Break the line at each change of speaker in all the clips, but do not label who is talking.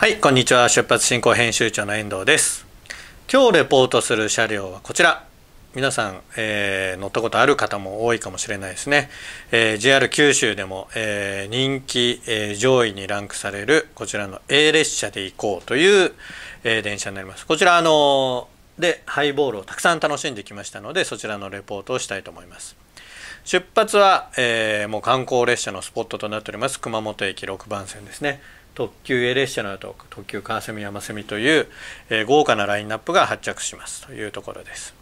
はいこんにちは出発進行編集長の遠藤です今日レポートする車両はこちら皆さん、えー、乗ったことある方も多いかもしれないですね、えー、JR 九州でも、えー、人気、え上位にランクされるこちらの A 列車で行こうという、え電車になりますこちらあのでハイボールをたくさん楽しんできましたのでそちらのレポートをしたいと思います出発は、えー、もう観光列車のスポットとなっております熊本駅6番線ですね特急エレッシの特急カーセミヤマセミという、えー、豪華なラインナップが発着しますというところです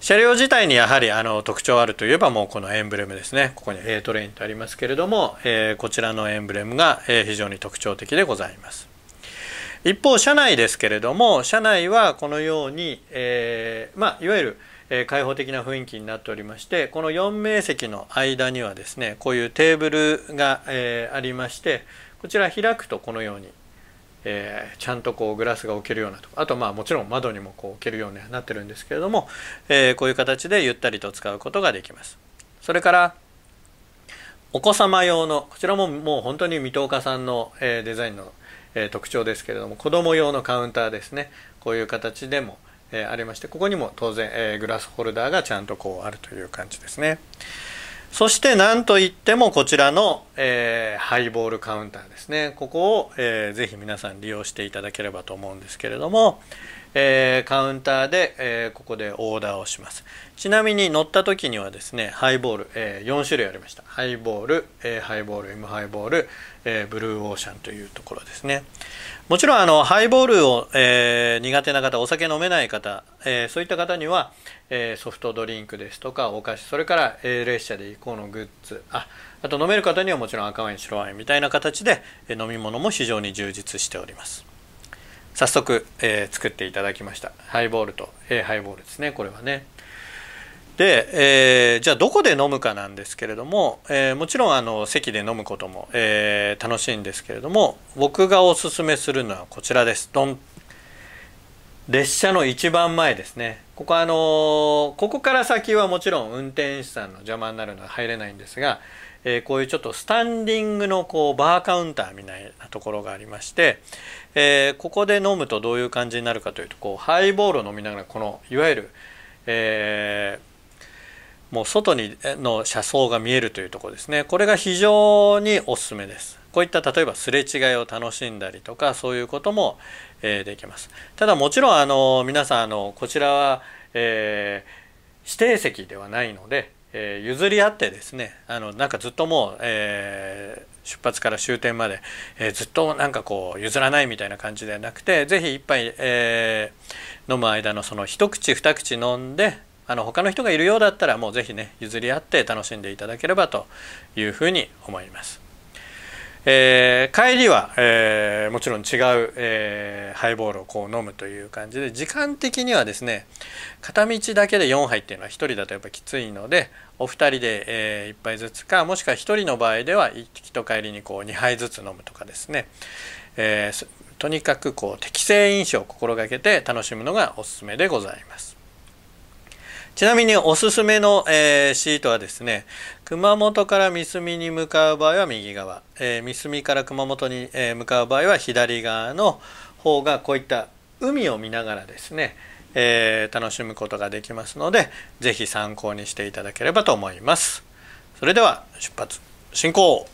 車両自体にやはりあの特徴あるといえばもうこのエンブレムですねここに A トレインとありますけれども、えー、こちらのエンブレムが、えー、非常に特徴的でございます一方車内ですけれども車内はこのように、えーまあ、いわゆる開放的な雰囲気になっておりましてこの4名席の間にはですねこういうテーブルが、えー、ありましてこちら開くとこのように、えー、ちゃんとこうグラスが置けるようなとあとまあもちろん窓にもこう置けるようにはなってるんですけれども、えー、こういう形でゆったりと使うことができますそれからお子様用のこちらももう本当に水戸岡さんの、えー、デザインの、えー、特徴ですけれども子供用のカウンターですねこういう形でも、えー、ありましてここにも当然、えグラスホルダーがちゃんとこうあるという感じですね。そして何といってもこちらの、えー、ハイボールカウンターですね。ここを、えー、ぜひ皆さん利用していただければと思うんですけれども、えー、カウンターで、えー、ここでオーダーをしますちなみに乗った時にはですねハイボール、えー、4種類ありましたハイボール、えハイボール M ハイボール、えブルーオーシャンというところですねもちろんあのハイボールを、え苦手な方お酒飲めない方、えそういった方には、えソフトドリンクですとかお菓子それから、え列車で行こうのグッズああと飲める方にはもちろん赤ワイン白ワインみたいな形で、え飲み物も非常に充実しております早速、えー、作っていただきましたハイボールと、えハイボールですねこれはねで、えー、じゃあどこで飲むかなんですけれども、えー、もちろんあの席で飲むことも、えー、楽しいんですけれども僕がおすすめするのはこちらです列車の一番前ですねここあのー、ここから先はもちろん運転手さんの邪魔になるのは入れないんですが、えー、こういうちょっとスタンディングのこうバーカウンターみたいなところがありまして、えー、ここで飲むとどういう感じになるかというとこうハイボールを飲みながらこのいわゆる、えもう外にの車窓が見えるというところですねこれが非常におすすめですこういった例えばすれ違いを楽しんだりとかそういうことも、えできます。ただもちろんあの皆さんあのこちらは、えー、指定席ではないので、えー、譲り合ってですねあのなんかずっともう、えー、出発から終点まで、えー、ずっとなんかこう譲らないみたいな感じではなくて是非一杯、えー、飲む間のその一口二口飲んであの他の人がいるようだったらもう是非ね譲り合って楽しんでいただければというふうに思います。えー、帰りは、えー、もちろん違う、えー、ハイボールをこう飲むという感じで時間的にはですね片道だけで4杯っていうのは1人だとやっぱきついのでお二人で、えー、1杯ずつかもしくは1人の場合では行きと帰りにこう2杯ずつ飲むとかですね、えとにかくこう適正飲酒を心がけて楽しむのがおすすめでございます。ちなみにおすすめの、えー、シートはですね、熊本から三隅に向かう場合は右側、えー、三隅から熊本に、えー、向かう場合は左側の方がこういった海を見ながらですね、えー、楽しむことができますので、是非参考にしていただければと思います。それでは出発進行